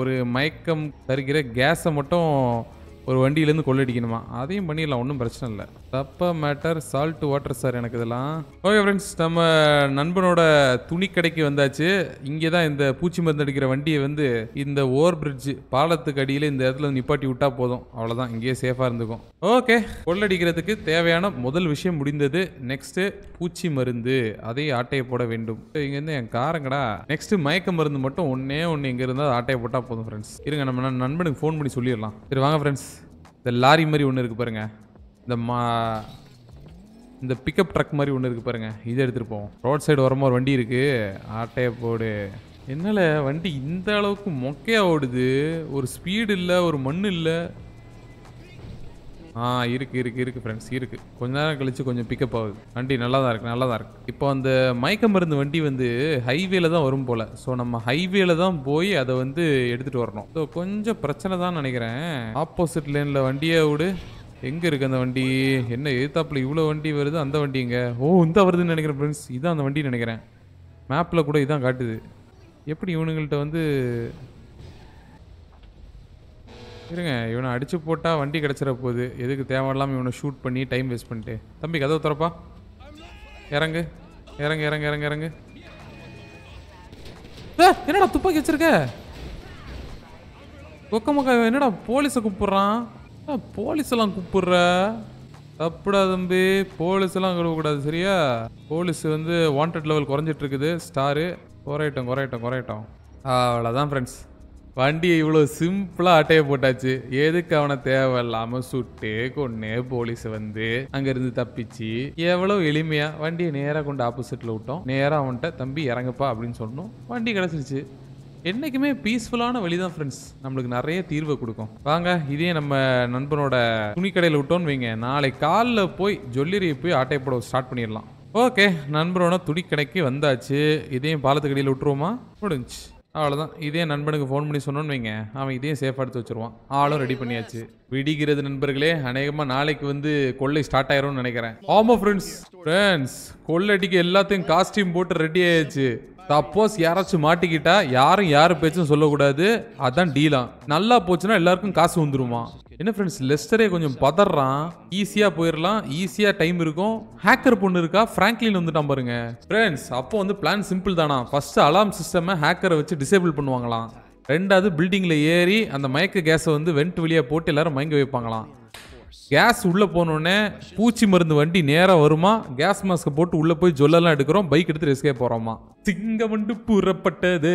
Speaker 1: ஒரு மயக்கம் தருகிற கேஸை மட்டும் ஒரு வண்டியிலேருந்து கொள்ளடிக்கணுமா அதையும் பண்ணிடலாம் ஒன்றும் பிரச்சனை இல்லை தப்ப மேட்டர் சால்ட் வாட்டர் சார் எனக்கு இதெல்லாம் ஓகே ஃப்ரெண்ட்ஸ் நம்ம நண்பனோட துணி கடைக்கு வந்தாச்சு இங்கே தான் இந்த பூச்சி மருந்து அடிக்கிற வண்டியை வந்து இந்த ஓவர் பிரிட்ஜ் பாலத்துக்கு அடியில் இந்த இடத்துல நிப்பாட்டி விட்டா போதும் அவ்வளோதான் இங்கேயே சேஃபாக இருந்துக்கும் ஓகே கொள்ளடிக்கிறதுக்கு தேவையான முதல் விஷயம் முடிந்தது நெக்ஸ்ட்டு பூச்சி மருந்து அதை ஆட்டையை போட வேண்டும் இங்கேருந்து என் காரங்கடா நெக்ஸ்ட் மயக்க மருந்து மட்டும் ஒன்னே ஒன்று இங்கே இருந்தால் ஆட்டையை போட்டால் போதும் ஃப்ரெண்ட்ஸ் இருங்க நம்ம நண்பனுக்கு ஃபோன் பண்ணி சொல்லிடலாம் சரி வாங்க ஃப்ரெண்ட்ஸ் இந்த லாரி மாதிரி ஒன்று இருக்குது பாருங்கள் இந்த மா இந்த பிக்கப் ட்ரக் மாதிரி ஒன்று இருக்குது பாருங்கள் இதை எடுத்துகிட்டு போவோம் ரோட் சைடு வரமா ஒரு வண்டி இருக்குது ஆட்டையை போடு என்னால் வண்டி இந்த அளவுக்கு மொக்கையாக ஓடுது ஒரு ஸ்பீடு இல்லை ஒரு மண் இல்லை ஆ இருக்கு இருக்கு இருக்கு ஃப்ரெண்ட்ஸ் இருக்கு கொஞ்ச நேரம் கழிச்சு கொஞ்சம் பிக்கப் ஆகுது வண்டி நல்லா தான் இருக்கு நல்லா தான் இருக்கு இப்போ அந்த மயக்க மருந்து வண்டி வந்து ஹைவேல தான் வரும் போல ஸோ நம்ம ஹைவேல தான் போய் அதை வந்து எடுத்துட்டு வரணும் ஸோ கொஞ்சம் பிரச்சனை தான் நினைக்கிறேன் ஆப்போசிட் லேன்ல வண்டியை விடு எங்க இருக்கு அந்த வண்டி என்ன எதிர்த்தாப்புல இவ்வளோ வண்டி வருது அந்த வண்டிங்க ஓ இந்த வருதுன்னு நினைக்கிறேன் ஃப்ரெண்ட்ஸ் இதான் அந்த வண்டி நினைக்கிறேன் மேப்பில் கூட இதான் காட்டுது எப்படி இவனுங்கள்ட்ட வந்து இருங்க இவனை அடிச்சு போட்டா வண்டி கிடைச்சிட போகுது எதுக்கு தேவையில்லாமல் இவனை ஷூட் பண்ணி டைம் வேஸ்ட் பண்ணிட்டு தம்பி கதவு திறப்பா இறங்கு இறங்கு இறங்கு இறங்கு இறங்கு என்னடா துப்பாக்கி வச்சிருக்க கொக்கமக்கா என்னடா போலீஸை கூப்பிடுறான் போலீஸ் எல்லாம் கூப்பிடுற தப்புடா தம்பி போலீஸ் எல்லாம் கூடாது சரியா போலீஸ் வந்து வாண்டட் லெவல் குறைஞ்சிட்டு இருக்குது ஸ்டாரு குறையிட்டோம் குறையிட்டோம் குறையிட்டோம் அவ்வளோதான் ஃப்ரெண்ட்ஸ் வண்டியை இவ்வளோ சிம்பிளாக அட்டையை போட்டாச்சு எதுக்கு அவனை தேவையில்லாமல் சுட்டு கொன்று போலீஸ் வந்து அங்கேருந்து தப்பிச்சு எவ்வளோ எளிமையாக வண்டியை நேராக கொண்டு ஆப்போசிட்டில் விட்டோம் நேராக அவன்கிட்ட தம்பி இறங்கப்பா அப்படின்னு சொன்னோம் வண்டி கிடச்சிருச்சு என்றைக்குமே பீஸ்ஃபுல்லான வழி தான் ஃப்ரெண்ட்ஸ் நம்மளுக்கு நிறைய தீர்வை கொடுக்கும் வாங்க இதே நம்ம நண்பனோட துணிக்கடையில் விட்டோன்னு வைங்க நாளை காலில் போய் ஜொல்லரியை போய் ஆட்டையை போட ஸ்டார்ட் பண்ணிடலாம் ஓகே நண்பனோட துணிக்கடைக்கு வந்தாச்சு இதையும் பாலத்துக்கடியில் விட்டுருவோமா முடிஞ்சு அவ்வளோதான் இதே நண்பனுக்கு ஃபோன் பண்ணி சொன்னோன்னு வைங்க அவன் இதையும் சேஃபாக எடுத்து வச்சுருவான் ஆளும் ரெடி பண்ணியாச்சு விடிக்கிறது நண்பர்களே அநேகமாக நாளைக்கு வந்து கொள்ளை ஸ்டார்ட் ஆயிரும்னு நினைக்கிறேன் ஆமாம் ஃப்ரெண்ட்ஸ் ஃப்ரெண்ட்ஸ் கொள்ளடிக்கு எல்லாத்தையும் காஸ்டியூம் போட்டு ரெடி ஆயாச்சு சப்போஸ் யாராச்சும் மாட்டிக்கிட்டா யாரும் யார் பேச்சும் சொல்லக்கூடாது அதான் டீலா நல்லா போச்சுன்னா எல்லாருக்கும் காசு வந்துருமா என்ன ஃப்ரெண்ட்ஸ் லெஸ்டரே கொஞ்சம் பதறான் ஈஸியாக போயிடலாம் ஈஸியாக டைம் இருக்கும் ஹேக்கர் பொண்ணு இருக்கா ஃப்ராங்க்லின் வந்து பாருங்க ஃப்ரெண்ட்ஸ் அப்போ வந்து பிளான் சிம்பிள் தானா ஃபர்ஸ்ட் அலாம் சிஸ்டமை ஹேக்கரை வச்சு டிசேபிள் பண்ணுவாங்களாம் ரெண்டாவது பில்டிங்கில் ஏறி அந்த மயக்க கேஸை வந்து வெண்ட் வழியாக போட்டு எல்லாரும் மயங்க வைப்பாங்களாம் கேஸ் உள்ளே போனோடனே பூச்சி மருந்து வண்டி நேராக வருமா கேஸ் மாஸ்க்கை போட்டு உள்ளே போய் ஜொல்லெல்லாம் எடுக்கிறோம் பைக் எடுத்து ரிஸ்கே போகிறோமா சிங்க வண்டு புறப்பட்டது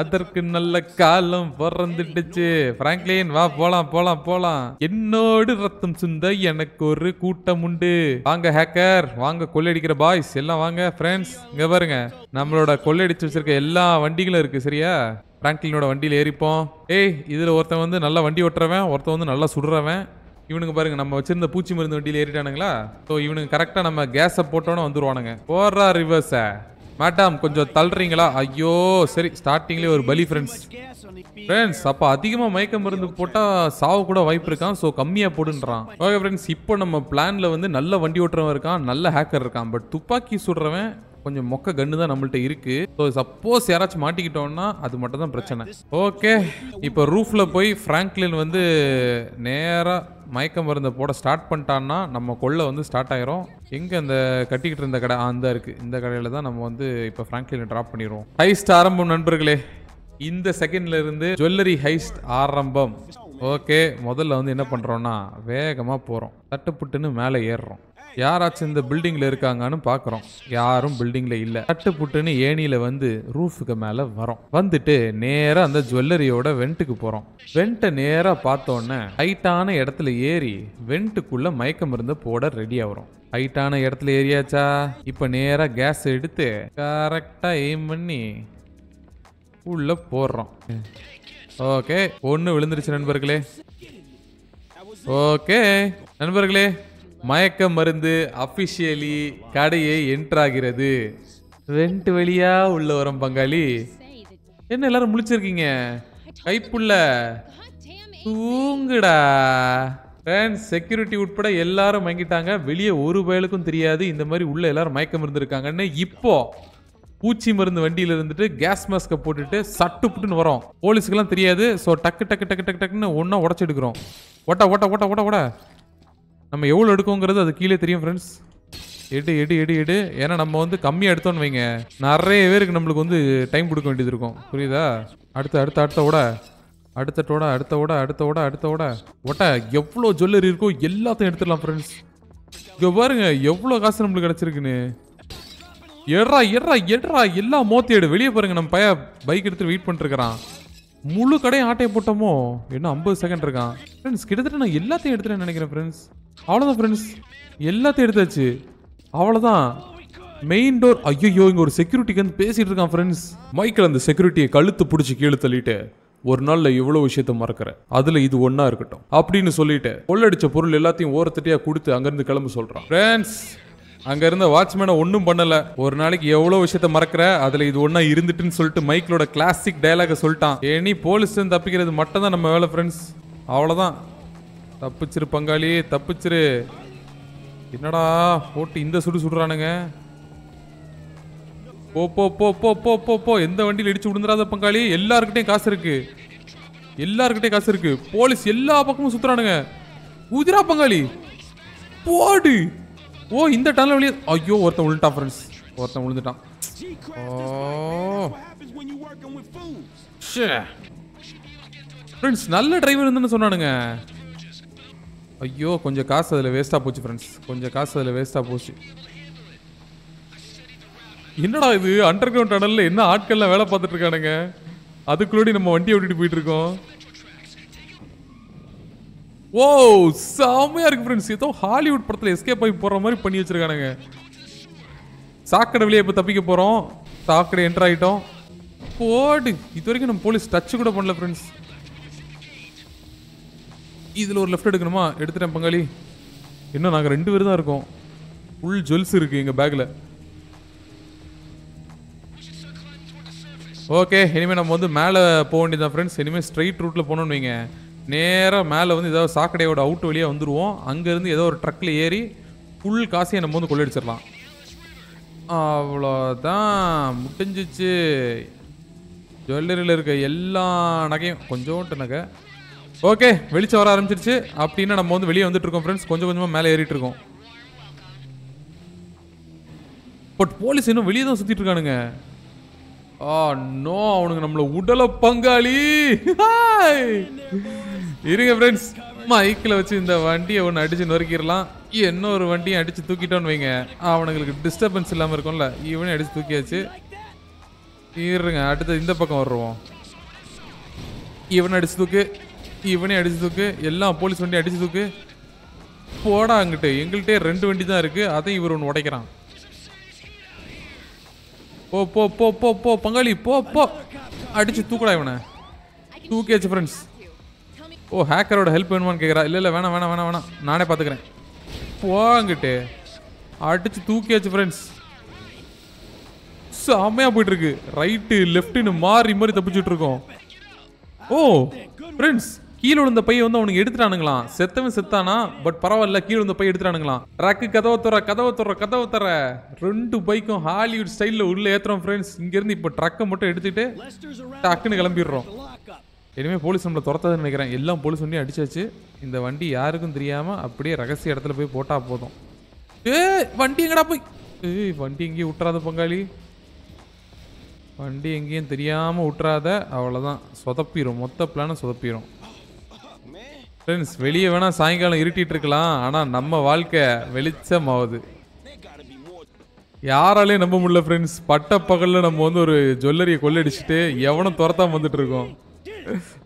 Speaker 1: அதற்கு நல்ல காலம் பிறந்துட்டுச்சு பிராங்க்லின் வா போலாம் போலாம் போலாம் என்னோடு ரத்தம் சுந்த எனக்கு ஒரு கூட்டம் உண்டு வாங்க ஹேக்கர் வாங்க கொள்ளையடிக்கிற பாய்ஸ் எல்லாம் வாங்க ஃப்ரெண்ட்ஸ் இங்க பாருங்க நம்மளோட கொள்ளையடிச்சு வச்சிருக்க எல்லா வண்டிகளும் இருக்கு சரியா பிராங்க்லினோட வண்டியில் ஏறிப்போம் ஏய் இதில் ஒருத்தன் வந்து நல்லா வண்டி ஓட்டுறவன் ஒருத்தன் வந்து நல்லா சுடுறவன் இவனுக்கு பாருங்க நம்ம வச்சிருந்த பூச்சி மருந்து வண்டியில் ஏறிட்டானுங்களா ஸோ இவனுக்கு கரெக்டாக நம்ம கேஸை போட்டோன்னு வந்துருவானுங்க போடுறா ரிவர்ஸ மேடம் கொஞ்சம் தள்ளுறீங்களா ஐயோ சரி ஸ்டார்டிங்லேயே ஒரு பலி ஃப்ரெண்ட்ஸ் ஃப்ரெண்ட்ஸ் அப்போ அதிகமாக மயக்க மருந்து போட்டால் சாவு கூட வாய்ப்பு இருக்கான் ஸோ கம்மியாக போடுன்றான் ஓகே ஃப்ரெண்ட்ஸ் இப்போ நம்ம பிளானில் வந்து நல்ல வண்டி ஓட்டுறவன் இருக்கான் நல்ல ஹேக்கர் இருக்கான் பட் துப்பாக்கி சுடுறவன் கொஞ்சம் மொக்க கண்ணு தான் நம்மள்ட்ட இருக்கு ஸோ சப்போஸ் யாராச்சும் மாட்டிக்கிட்டோம்னா அது மட்டும் தான் பிரச்சனை ஓகே இப்போ ரூஃபில் போய் ஃப்ராங்க்லின் வந்து நேராக மயக்க மருந்தை போட ஸ்டார்ட் பண்ணிட்டான்னா நம்ம கொள்ளை வந்து ஸ்டார்ட் ஆயிரும் எங்கே அந்த கட்டிக்கிட்டு இருந்த கடை அந்த இருக்குது இந்த கடையில் தான் நம்ம வந்து இப்போ ஃப்ராங்க்லின் ட்ராப் பண்ணிடுவோம் ஹைஸ்ட் ஆரம்பம் நண்பர்களே இந்த செகண்ட்ல இருந்து ஜுவல்லரி ஹைஸ்ட் ஆரம்பம் ஓகே முதல்ல வந்து என்ன பண்ணுறோன்னா வேகமாக போகிறோம் தட்டுப்புட்டுன்னு மேலே ஏறுறோம் யாராச்சும் இந்த பில்டிங்கில் இருக்காங்கன்னு பார்க்குறோம் யாரும் பில்டிங்கில் இல்லை தட்டு புட்டுன்னு ஏனியில் வந்து ரூஃபுக்கு மேலே வரோம் வந்துட்டு நேராக அந்த ஜுவல்லரியோட வெண்ட்டுக்கு போகிறோம் வெண்ட்டை நேராக பார்த்தோன்னே ஹைட்டான இடத்துல ஏறி வெண்ட்டுக்குள்ளே மயக்க மருந்து போட ரெடி ஆகிறோம் ஹைட்டான இடத்துல ஏரியாச்சா இப்போ நேராக கேஸ் எடுத்து கரெக்டாக எய்ம் பண்ணி உள்ள போடுறோம் ஓகே ஒன்று விழுந்துருச்சு நண்பர்களே ஓகே நண்பர்களே மயக்க மருந்து அஃபிஷியலி கடையை என்ட்ராகிறது ரெண்டு வழியா உள்ள வரும் பங்காளி என்ன எல்லாரும் முழிச்சிருக்கீங்க கைப்புள்ள தூங்குடா ஃப்ரெண்ட்ஸ் செக்யூரிட்டி உட்பட எல்லாரும் மயங்கிட்டாங்க வெளியே ஒரு பயலுக்கும் தெரியாது இந்த மாதிரி உள்ள எல்லாரும் மயக்க மருந்து இருக்காங்கன்னு இப்போ பூச்சி மருந்து வண்டியில் இருந்துட்டு கேஸ் மாஸ்கை போட்டுட்டு சட்டு புட்டுன்னு வரோம் போலீஸுக்கெல்லாம் தெரியாது ஸோ டக்கு டக்கு டக்கு டக்கு டக்குன்னு ஒன்றா உடச்சி எடுக்கிறோம் ஓட்ட ஓட்ட ஓட்ட ஓட்ட ஓட நம்ம எவ்வளோ எடுக்கோங்கிறது அது கீழே தெரியும் ஃப்ரெண்ட்ஸ் எடு எடு எடு எடு ஏன்னா நம்ம வந்து கம்மியாக எடுத்தோன்னு வைங்க நிறைய பேருக்கு நம்மளுக்கு வந்து டைம் கொடுக்க வேண்டியது இருக்கும் புரியுதா அடுத்த அடுத்த அடுத்த விட அடுத்த டோட அடுத்த விட அடுத்த விட அடுத்த விட ஒட்ட எவ்வளோ ஜுவல்லரி இருக்கோ எல்லாத்தையும் எடுத்துடலாம் ஃப்ரெண்ட்ஸ் இங்கே பாருங்க எவ்வளோ காசு நம்மளுக்கு கிடச்சிருக்குன்னு எட்ரா எட்ரா எட்ரா மோத்தி எடு வெளியே பாருங்கள் நம்ம பையன் பைக் எடுத்துகிட்டு வெயிட் பண்ணிருக்கிறான் முழு கடையும் ஆட்டையை போட்டோமோ இன்னும் ஐம்பது செகண்ட் இருக்கான் ஃப்ரெண்ட்ஸ் கிட்டத்தட்ட நான் எல்லாத்தையும் எடுத்துட்டேன்னு நினைக்கிறேன் ஃப்ரெண்ட்ஸ் அவ்வளோதான் ஃப்ரெண்ட்ஸ் எல்லாத்தையும் எடுத்தாச்சு அவ்வளோதான் மெயின் டோர் ஐயோ இங்கே ஒரு செக்யூரிட்டிக்கு வந்து பேசிகிட்டு இருக்கான் ஃப்ரெண்ட்ஸ் மைக்கில் அந்த செக்யூரிட்டியை கழுத்து பிடிச்சி கீழே தள்ளிட்டு ஒரு நாளில் இவ்வளோ விஷயத்த மறக்கிற அதில் இது ஒன்றா இருக்கட்டும் அப்படின்னு சொல்லிட்டு கொள்ளடிச்ச பொருள் எல்லாத்தையும் ஓரத்தட்டியாக கொடுத்து அங்கேருந்து கிளம்ப சொல்கிறான் ஃப்ரெண்ட்ஸ் அங்க இருந்த வாட்ச்மேனை ஒன்றும் பண்ணல ஒரு நாளைக்கு எவ்வளோ விஷயத்த மறக்கிற அதுல இது ஒன்னா இருந்துட்டுன்னு சொல்லிட்டு மைக்கிளோட கிளாசிக் டைலாக சொல்லிட்டான் ஏனி போலீஸ் தப்பிக்கிறது மட்டும் தான் நம்ம வேலை ஃப்ரெண்ட்ஸ் அவ்வளோதான் தப்பிச்சிரு பங்காளி தப்பிச்சிரு என்னடா போட்டு இந்த சுடு சுடுறானுங்க போ போ போ போ போ போ போ எந்த வண்டியில் இடிச்சு விழுந்துடாத பங்காளி எல்லாருக்கிட்டையும் காசு இருக்கு எல்லாருக்கிட்டையும் காசு இருக்கு போலீஸ் எல்லா பக்கமும் சுத்துறானுங்க குதிரா பங்காளி போடு ஓ இந்த டனல் வழியே ஐயோ ஒருத்தன் விழுந்துட்டான் ஃப்ரெண்ட்ஸ் ஒருத்தன் விழுந்துட்டான் ஃப்ரெண்ட்ஸ் நல்ல டிரைவர் இருந்துன்னு சொன்னானுங்க ஐயோ கொஞ்சம் காசு அதில் வேஸ்ட்டாக போச்சு ஃப்ரெண்ட்ஸ் கொஞ்சம் காசு அதில் வேஸ்டா போச்சு என்னடா இது அண்டர் கிரவுண்ட் டனல்ல என்ன ஆட்கள்லாம் வேலை பார்த்துட்டு இருக்கானுங்க அதுக்குள்ளடி நம்ம வண்டி ஓட்டிட்டு போயிட்டு இருக்கோம் ஓ செம்மையாக இருக்கு ஃப்ரெண்ட்ஸ் ஏதோ ஹாலிவுட் படத்தில் எஸ்கேப் ஆகி போகிற மாதிரி பண்ணி வச்சிருக்கானுங்க சாக்கடை வழியே இப்போ தப்பிக்க போகிறோம் சாக்கடை என்டர் ஆகிட்டோம் போடு இது வரைக்கும் நம்ம போலீஸ் டச் கூட பண்ணல ஃப்ரெண்ட்ஸ் இதில் ஒரு லெஃப்ட் எடுக்கணுமா எடுத்துட்டேன் பங்காளி இன்னும் நாங்கள் ரெண்டு பேர் தான் இருக்கோம் ஃபுல் ஜுவல்ஸ் இருக்குது எங்கள் பேக்கில் ஓகே இனிமேல் நம்ம வந்து மேலே போக வேண்டியதான் ஃப்ரெண்ட்ஸ் இனிமேல் ஸ்ட்ரைட் ரூட்டில் போகணுன்னு வைங்க நேராக மேலே வந்து ஏதாவது சாக்கடையோட அவுட் வழியாக வந்துடுவோம் அங்கேருந்து ஏதோ ஒரு ட்ரக்கில் ஏறி ஃபுல் காசியை நம்ம வந்து கொள்ளடிச்சிடலாம் அவ்வளோதான் முடிஞ்சிச்சு ஜுவல்லரியில் இருக்க எல்லா நகையும் கொஞ்சோண்டு நகை ஓகே வெளிச்சம் வர ஆரம்பிச்சிருச்சு அப்படின்னா நம்ம வந்து வெளியே வந்துட்டு இருக்கோம் ஃப்ரெண்ட்ஸ் கொஞ்சம் கொஞ்சமாக மேலே ஏறிட்டுருக்கோம் பட் போலீஸ் இன்னும் வெளியே தான் சுற்றிட்டு இருக்கானுங்க ஆ நோ அவனுங்க நம்மளை உடலை பங்காளி இருங்க ஃப்ரெண்ட்ஸ் மைக்கில் வச்சு இந்த வண்டியை ஒன்று அடித்து நொறுக்கிடலாம் இன்னொரு வண்டியும் அடித்து தூக்கிட்டோன்னு வைங்க அவனுங்களுக்கு டிஸ்டர்பன்ஸ் இல்லாமல் இருக்கும்ல இவனே அடித்து தூக்கியாச்சு இருங்க அடுத்து இந்த பக்கம் வருவோம் இவனை அடித்து தூக்கு இவனே அடித்து தூக்கு எல்லாம் போலீஸ் வண்டியும் அடித்து தூக்கு போடா அங்கிட்டு எங்கள்கிட்டே ரெண்டு வண்டி தான் இருக்குது அதையும் இவர் ஒன்று உடைக்கிறான் ஓ போ போ போ போ பங்காளி போ போ அடித்து தூக்கடா இவனை தூக்கியாச்சு ஃப்ரெண்ட்ஸ் ஓ ஹேக்கரோட ஹெல்ப் வேணுமான்னு கேட்குறா இல்லை இல்லை வேணாம் வேணாம் வேணாம் வேணாம் நானே பார்த்துக்கிறேன் போங்கிட்டு அடிச்சு தூக்கியாச்சு ஃப்ரெண்ட்ஸ் செம்மையாக போயிட்டுருக்கு ரைட்டு லெஃப்ட்டுன்னு மாறி மாறி தப்பிச்சுட்ருக்கோம் ஓ ஃப்ரெண்ட்ஸ் கீழே விழுந்த பையன் வந்து அவனுக்கு எடுத்துட்டானுங்களாம் செத்தவன் செத்தானா பட் பரவாயில்ல கீழே விழுந்த பையன் எடுத்துட்டானுங்களாம் ரக்கு கதவை தர கதவை தர கதவை தர ரெண்டு பைக்கும் ஹாலிவுட் ஸ்டைலில் உள்ள ஏற்றுறோம் ஃப்ரெண்ட்ஸ் இங்கேருந்து இப்போ ட்ரக்கை மட்டும் எடுத்துகிட்டு டக்குன்னு கிளம்பிடுறோம் இனிமேல் போலீஸ் நம்மளை துரத்தாதுன்னு நினைக்கிறேன் எல்லாம் போலீஸ் வண்டியும் அடிச்சாச்சு இந்த வண்டி யாருக்கும் தெரியாமல் அப்படியே ரகசிய இடத்துல போய் போட்டால் போதும் ஏ வண்டி எங்கடா போய் ஏ வண்டி எங்கேயும் விட்டுறாத பங்காளி வண்டி எங்கேயும் தெரியாமல் விட்டுறாத அவ்வளோதான் சொதப்பிடும் மொத்த பிளானும் சொதப்பிடும் ஃப்ரெண்ட்ஸ் வெளியே வேணால் சாயங்காலம் இருட்டிகிட்டு இருக்கலாம் ஆனால் நம்ம வாழ்க்கை வெளிச்சமாகுது யாராலையும் நம்ப முடியல ஃப்ரெண்ட்ஸ் பட்ட பகலில் நம்ம வந்து ஒரு ஜுவல்லரியை கொள்ளடிச்சிட்டு எவனும் துரத்தாமல் வந்துட்டு இருக்கோம்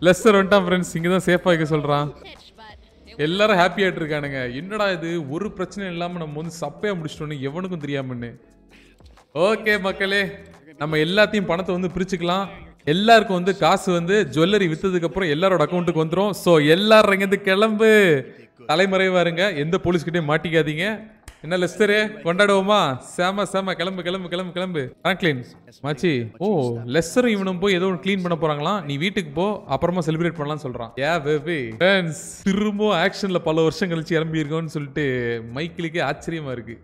Speaker 1: லெஸ்டர் வந்துட்டான் ஃப்ரெண்ட்ஸ் இங்கே தான் சேஃபாக இருக்க சொல்கிறான் எல்லாரும் ஹாப்பி ஆகிட்டு இருக்கானுங்க என்னடா இது ஒரு பிரச்சனையும் இல்லாமல் நம்ம வந்து சப்பையாக முடிச்சிட்டோன்னு எவனுக்கும் தெரியாமன்னு ஓகே மக்களே நம்ம எல்லாத்தையும் பணத்தை வந்து பிரிச்சுக்கலாம் எல்லாருக்கும் வந்து காசு வந்து ஜுவல்லரி விற்றதுக்கப்புறம் எல்லாரோட அக்கௌண்ட்டுக்கு வந்துடும் ஸோ எல்லாரும் இங்கேருந்து கிளம்பு தலைமுறை இருங்க எந்த போலீஸ்கிட்டையும் மாட்டிக்காதீங்க என்ன லெஸ்டர் கொண்டாடுவோமா சேம சேம கிளம்பு கிளம்பு கிளம்பு கிளம்பு கிளீன் மச்சி ஓ லெஸ்டர் இவனும் போய் ஏதோ ஒன்று க்ளீன் பண்ண போறாங்களா நீ வீட்டுக்கு போ அப்புறமா செலிப்ரேட் பண்ணலாம்னு சொல்றான் ஏ பேபி ஃப்ரெண்ட்ஸ் திரும்ப ஆக்ஷன்ல பல வருஷம் கழிச்சு இறம்பி இருக்கோம்னு சொல்லிட்டு மைக்கிளுக்கே ஆச்சரியமா இருக்கு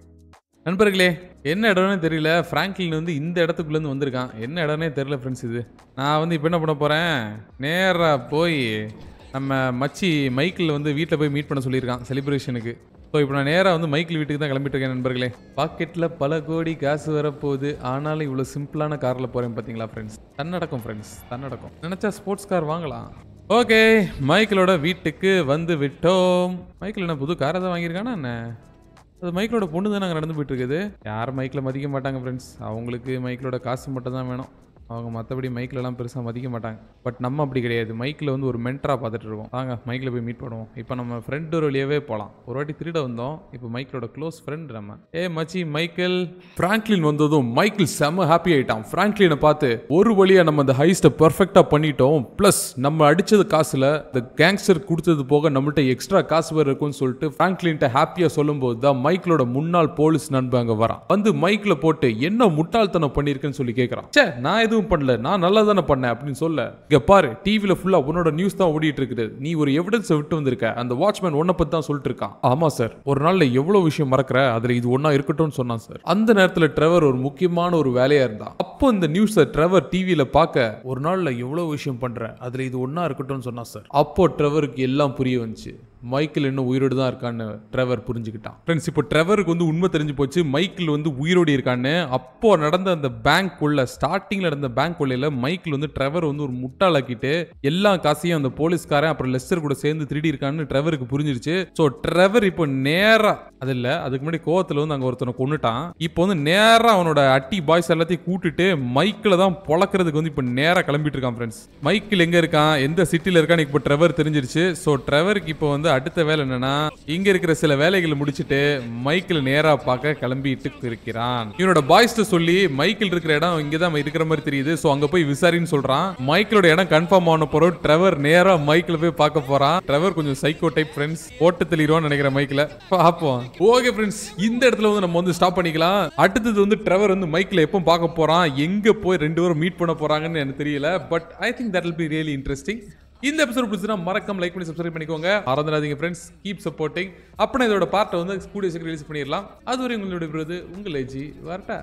Speaker 1: நண்பர்களே என்ன இடம்னே தெரியல ஃப்ராங்க்லின் வந்து இந்த இடத்துக்குள்ளேருந்து வந்திருக்கான் என்ன இடம்னே தெரியல ஃப்ரெண்ட்ஸ் இது நான் வந்து இப்போ என்ன பண்ண போகிறேன் நேராக போய் நம்ம மச்சி மைக்கில் வந்து வீட்டில் போய் மீட் பண்ண சொல்லியிருக்கான் செலிப்ரேஷனுக்கு ஸோ இப்போ நான் நேராக வந்து மைக்கில் வீட்டுக்கு தான் கிளம்பிட்டு இருக்கேன் நண்பர்களே பாக்கெட்டில் பல கோடி காசு வரப்போகுது ஆனாலும் இவ்வளோ சிம்பிளான காரில் போகிறேன் பார்த்தீங்களா ஃப்ரெண்ட்ஸ் தன்னடக்கம் ஃப்ரெண்ட்ஸ் நடக்கும் நினச்சா ஸ்போர்ட்ஸ் கார் வாங்கலாம் ஓகே மைக்கிளோட வீட்டுக்கு வந்து விட்டோம் மைக்கிள் என்ன புது காரை தான் வாங்கியிருக்கானா என்ன அது மைக்கிளோட பொண்ணு தான் நாங்கள் நடந்து போயிட்டு இருக்குது யார் மைக்கில் மதிக்க மாட்டாங்க ஃப்ரெண்ட்ஸ் அவங்களுக்கு மைக்கிளோட காசு மட்டும் தான் வேணும் அவங்க மற்றபடி மைக்கிலலாம் பெருசாக மதிக்க மாட்டாங்க பட் நம்ம அப்படி கிடையாது மைக்கில் வந்து ஒரு மென்டராக பார்த்துட்டு இருக்கோம் நாங்கள் மைக்கில் போய் மீட் பண்ணுவோம் இப்போ நம்ம ஃப்ரெண்டு ஒரு வழியாகவே போகலாம் ஒரு வாட்டி திருட வந்தோம் இப்போ மைக்கிலோட க்ளோஸ் ஃப்ரெண்ட் நம்ம ஏ மச்சி மைக்கேல் ஃப்ராங்க்லின் வந்ததும் மைக்கிள் செம்ம ஹாப்பி ஆகிட்டான் ஃப்ராங்க்லினை பார்த்து ஒரு வழியாக நம்ம அந்த ஹைஸ்ட்டை பர்ஃபெக்டாக பண்ணிட்டோம் ப்ளஸ் நம்ம அடித்தது காசில் இந்த கேங்ஸ்டர் கொடுத்தது போக நம்மள்கிட்ட எக்ஸ்ட்ரா காசு வேறு இருக்கும்னு சொல்லிட்டு ஃப்ராங்க்லின்ட்ட ஹாப்பியாக சொல்லும்போது தான் மைக்கிலோட முன்னாள் போலீஸ் நண்பு அங்கே வரான் வந்து மைக்கில் போட்டு என்ன முட்டாள்தனம் பண்ணியிருக்குன்னு சொல்லி கேட்குறான் சே நான் எதுவும் எதுவும் பண்ணல நான் நல்லா தானே பண்ணேன் அப்படின்னு சொல்ல இங்கே பாரு டிவியில் ஃபுல்லாக உன்னோட நியூஸ் தான் ஓடிட்டு இருக்குது நீ ஒரு எவிடன்ஸை விட்டு வந்திருக்க அந்த வாட்ச்மேன் உன்னை பற்றி தான் சொல்லிட்டு இருக்கான் ஆமாம் சார் ஒரு நாளில் எவ்வளோ விஷயம் மறக்கிற அதில் இது ஒன்றா இருக்கட்டும்னு சொன்னான் சார் அந்த நேரத்தில் ட்ரெவர் ஒரு முக்கியமான ஒரு வேலையாக இருந்தான் அப்போ இந்த நியூஸை ட்ரெவர் டிவியில் பார்க்க ஒரு நாளில் எவ்வளோ விஷயம் பண்ணுறேன் அதில் இது ஒன்றா இருக்கட்டும்னு சொன்னான் சார் அப்போ ட்ரெவருக்கு எல்லாம் புரிய வந்துச்சு மைக்கிள் இன்னும் உயிரோடு தான் இருக்கான்னு ட்ரெவர் புரிஞ்சுக்கிட்டான் ஃப்ரெண்ட்ஸ் இப்போ ட்ரெவருக்கு வந்து உண்மை தெரிஞ்சு போச்சு மைக்கிள் வந்து உயிரோடு இருக்கான்னு அப்போ நடந்த அந்த பேங்க் கொள்ள ஸ்டார்டிங்கில் நடந்த பேங்க் கொள்ளையில் மைக்கிள் வந்து ட்ரெவர் வந்து ஒரு முட்டாளாக்கிட்டு எல்லா காசையும் அந்த போலீஸ்காரன் அப்புறம் லெஸ்டர் கூட சேர்ந்து திருடி இருக்கான்னு ட்ரெவருக்கு புரிஞ்சிருச்சு ஸோ ட்ரெவர் இப்போ நேராக அது இல்லை அதுக்கு முன்னாடி கோவத்தில் வந்து அங்கே ஒருத்தனை கொண்டுட்டான் இப்போ வந்து நேராக அவனோட அட்டி பாய்ஸ் எல்லாத்தையும் கூட்டுட்டு மைக்கில் தான் பொழக்கிறதுக்கு வந்து இப்போ நேராக கிளம்பிட்டு இருக்கான் ஃப்ரெண்ட்ஸ் மைக்கிள் எங்கே இருக்கான் எந்த சிட்டியில் இருக்கான்னு இப்போ ட்ரெவர் தெரிஞ்சிருச்சு ஸோ ட்ரெவருக்கு இப்போ வந்து அடுத்த வேலை என்னன்னா இங்க இருக்கிற சில வேலைகளை முடிச்சுட்டு மைக்கிள் நேரா பார்க்க கிளம்பிட்டு இருக்கிறான் இவனோட பாய்ஸ் சொல்லி மைக்கிள் இருக்கிற இடம் இங்கதான் இருக்கிற மாதிரி தெரியுது சோ அங்க போய் விசாரின்னு சொல்றான் மைக்கிளோட இடம் கன்ஃபார்ம் ஆன போறோம் ட்ரெவர் நேரா மைக்கிள் போய் பார்க்க போறான் டிரவர் கொஞ்சம் சைக்கோ டைப் ஃப்ரெண்ட்ஸ் போட்டு தெளிவான்னு நினைக்கிற மைக்கில பாப்போம் ஓகே ஃப்ரெண்ட்ஸ் இந்த இடத்துல வந்து நம்ம வந்து ஸ்டாப் பண்ணிக்கலாம் அடுத்தது வந்து டிரவர் வந்து மைக்கில் எப்போ பார்க்க போறான் எங்க போய் ரெண்டு பேரும் மீட் பண்ண போறாங்கன்னு எனக்கு தெரியல but I think that will be really interesting இந்த எபிசோட் பிடிச்சிருந்தா மறக்காம லைக் பண்ணி சப்ஸ்கிரைப் பண்ணிக்கோங்க மறந்துடாதீங்க ஃப்ரெண்ட்ஸ் கீப் சப்போர்ட்டிங் அப்புறம் இதோட பார்ட்டை வந்து கூடிய சீக்கிரம் ரிலீஸ் பண்ணிடலாம் அதுவரை உங்களுடைய உங்கள் ஐஜி வரட்டா